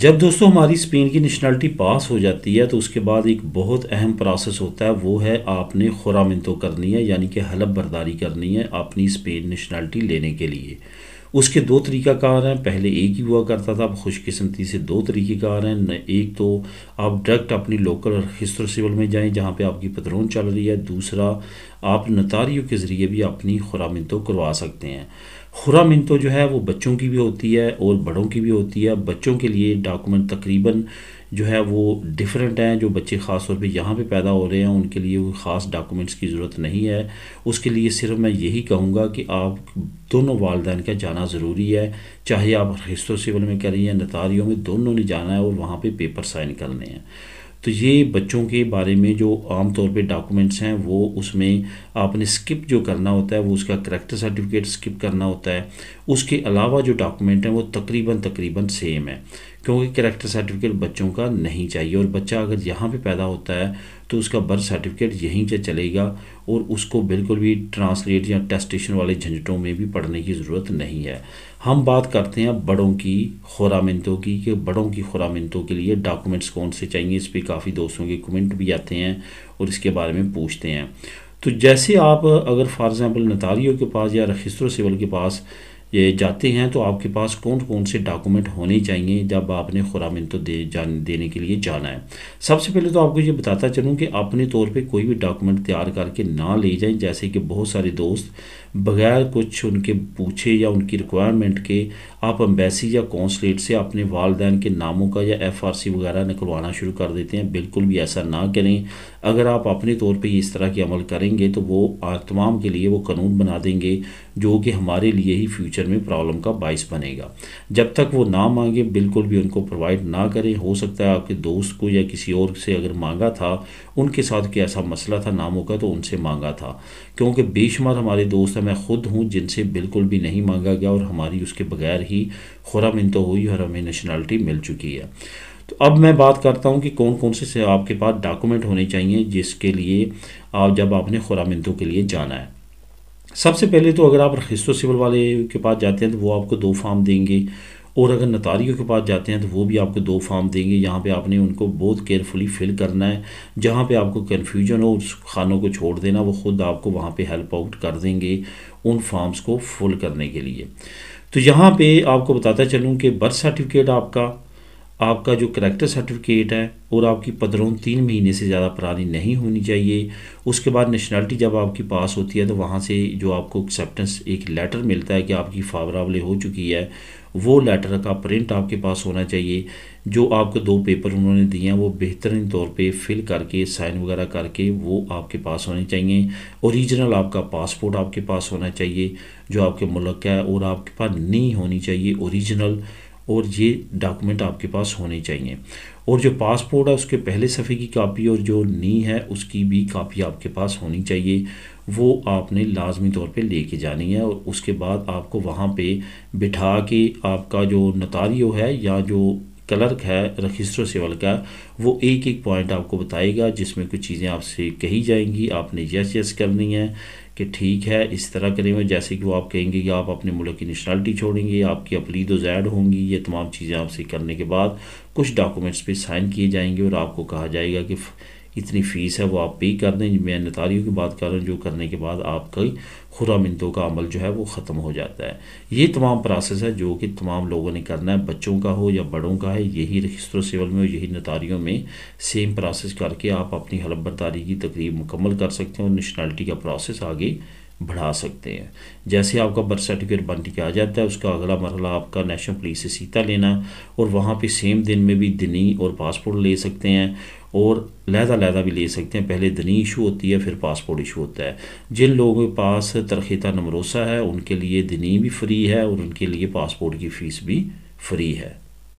जब दोस्तों हमारी स्पेन की नेशनलिटी पास हो जाती है तो उसके बाद एक बहुत अहम प्रोसेस होता है वो है आपने खुरामिंतो करनी है यानी कि हलफ बर्दारी करनी है अपनी स्पेन नेशनलिटी लेने के लिए उसके दो तरीक़ाकार हैं पहले एक ही हुआ करता था अब खुशकस्मती से दो तरीक़ेकार हैं एक तो आप डायरेक्ट अपनी लोकल रजिस्टर सिविल में जाएं जहाँ पे आपकी पदरोन चल रही है दूसरा आप नतारियों के ज़रिए भी अपनी खुरामिनतों करवा सकते हैं खुरा मिनतों जो है वो बच्चों की भी होती है और बड़ों की भी होती है बच्चों के लिए डॉक्यूमेंट तकरीबन जो है वो डिफरेंट हैं जो बच्चे ख़ास तौर पे यहाँ पे पैदा हो रहे हैं उनके लिए ख़ास डॉक्यूमेंट्स की ज़रूरत नहीं है उसके लिए सिर्फ मैं यही कहूँगा कि आप दोनों वालदेन का जाना ज़रूरी है चाहे आप हिस्सों सिविल में करें या नतारियों में दोनों ने जाना है और वहाँ पर पे पेपर साइन करने हैं तो ये बच्चों के बारे में जो आम तौर पे डॉक्यूमेंट्स हैं वो उसमें आपने स्किप जो करना होता है वो उसका करेक्टर सर्टिफिकेट स्किप करना होता है उसके अलावा जो डॉक्यूमेंट हैं वो तकरीबन तकरीबन सेम है क्योंकि करेक्टर सर्टिफिकेट बच्चों का नहीं चाहिए और बच्चा अगर यहाँ पे पैदा होता है तो उसका बर्थ सर्टिफिकेट यहीं से चलेगा और उसको बिल्कुल भी ट्रांसलेट या टेस्टेशन वाले झंझटों में भी पढ़ने की ज़रूरत नहीं है हम बात करते हैं बड़ों की खुरामिनतों की कि बड़ों की खुरामिनतों के लिए डॉक्यूमेंट्स कौन से चाहिए इस पर काफ़ी दोस्तों के कमेंट भी आते हैं और इसके बारे में पूछते हैं तो जैसे आप अगर फॉर एग्ज़ाम्पल नतारियों के पास या रखिस्तर सिविल के पास ये जाते हैं तो आपके पास कौन कौन से डॉक्यूमेंट होने चाहिए जब आपने खुराम तो दे जान देने के लिए जाना है सबसे पहले तो आपको ये बताता चलूँ कि अपने तौर पे कोई भी डॉक्यूमेंट तैयार करके ना ले जाएं जैसे कि बहुत सारे दोस्त बगैर कुछ उनके पूछे या उनकी रिक्वायरमेंट के आप अम्बेसी या कौंसलेट से अपने वालदेन के नामों का या एफ वगैरह निकलवाना शुरू कर देते हैं बिल्कुल भी ऐसा ना करें अगर आप अपने तौर पे इस तरह के अमल करेंगे तो वो तमाम के लिए वो कानून बना देंगे जो कि हमारे लिए ही फ्यूचर में प्रॉब्लम का बायस बनेगा जब तक वो ना मांगे बिल्कुल भी उनको प्रोवाइड ना करें हो सकता है आपके दोस्त को या किसी और से अगर मांगा था उनके साथ कोई ऐसा मसला था नामों का तो उनसे मांगा था क्योंकि बेशुमार हमारे दोस्त हैं मैं खुद हूँ जिनसे बिल्कुल भी नहीं मांगा गया और हमारी उसके बगैर ही खुरा मिनत हुई और हमें नेशनलिटी मिल चुकी है अब मैं बात करता हूँ कि कौन कौन से आपके पास डॉक्यूमेंट होने चाहिए जिसके लिए आप जब आपने खुरामिंदों के लिए जाना है सबसे पहले तो अगर आप रजिस्टो सिविल वाले के पास जाते हैं तो वो आपको दो फॉर्म देंगे और अगर नतारियों के पास जाते हैं तो वो भी आपको दो फॉर्म देंगे यहाँ पे आपने उनको बहुत केयरफुली फिल करना है जहाँ पे आपको कन्फ्यूजन हो उस खानों को छोड़ देना वो खुद आपको वहाँ पे हेल्प आउट कर देंगे उन फॉर्म्स को फुल करने के लिए तो यहाँ पे आपको बताता चलूँ कि बर्थ सर्टिफिकेट आपका आपका जो करेक्टर सर्टिफिकेट है और आपकी पदरों तीन महीने से ज़्यादा पुरानी नहीं होनी चाहिए उसके बाद नेशनलिटी जब आपकी पास होती है तो वहाँ से जो आपको एक्सेप्टेंस एक लेटर मिलता है कि आपकी फावरावले हो चुकी है वो लेटर का प्रिंट आपके पास होना चाहिए जो आपको दो पेपर उन्होंने दिए हैं वो बेहतरीन तौर पे फिल करके साइन वगैरह करके वो आपके पास होने चाहिए ओरिजिनल आपका पासपोर्ट आपके पास होना चाहिए जो आपके मुल्क का है और आपके पास नहीं होनी चाहिए ओरिजिनल और ये डॉक्यूमेंट आपके पास होने चाहिए और जो पासपोर्ट है उसके पहले सफ़े की कापी और जो नी है उसकी भी कापी आपके पास होनी चाहिए वो आपने लाजमी तौर पे लेके जानी है और उसके बाद आपको वहाँ पे बिठा के आपका जो नतारियो है या जो क्लर्क है रजिस्टर सेवल का वो एक एक पॉइंट आपको बताएगा जिसमें कुछ चीज़ें आपसे कही जाएंगी आपने यस यस करनी है कि ठीक है इस तरह करेंगे जैसे कि वो आप कहेंगे कि आप अपने मुल्क की नेशनलिटी छोड़ेंगे आपकी अपलीद जैड होंगी ये तमाम चीज़ें आपसे करने के बाद कुछ डॉक्यूमेंट्स पे साइन किए जाएंगे और आपको कहा जाएगा कि इतनी फ़ीस है वो आप पे कर दें मैं नतारियों की बात कर रहा हूँ जो करने के बाद आपका मिनतों का अमल जो है वो ख़त्म हो जाता है ये तमाम प्रोसेस है जो कि तमाम लोगों ने करना है बच्चों का हो या बड़ों का है यही रजिस्टर सिविल में यही नतारियों में सेम प्रोसेस करके आप अपनी हलफबरदारी की तकरीब मुकम्मल कर सकते हैं और नेशनलिटी का प्रोसेस आगे बढ़ा सकते हैं जैसे आपका बर्थ सर्टिफिकेट बन के आ जाता है उसका अगला मरला आपका नेशनल पुलिस से सीता लेना और वहाँ पे सेम दिन में भी दिनी और पासपोर्ट ले सकते हैं और लहदा लहदा भी ले सकते हैं पहले दनी इशू होती है फिर पासपोर्ट इशू होता है जिन लोगों के पास तरखीता नमरोसा है उनके लिए दनी भी फ्री है और उनके लिए पासपोर्ट की फ़ीस भी फ्री है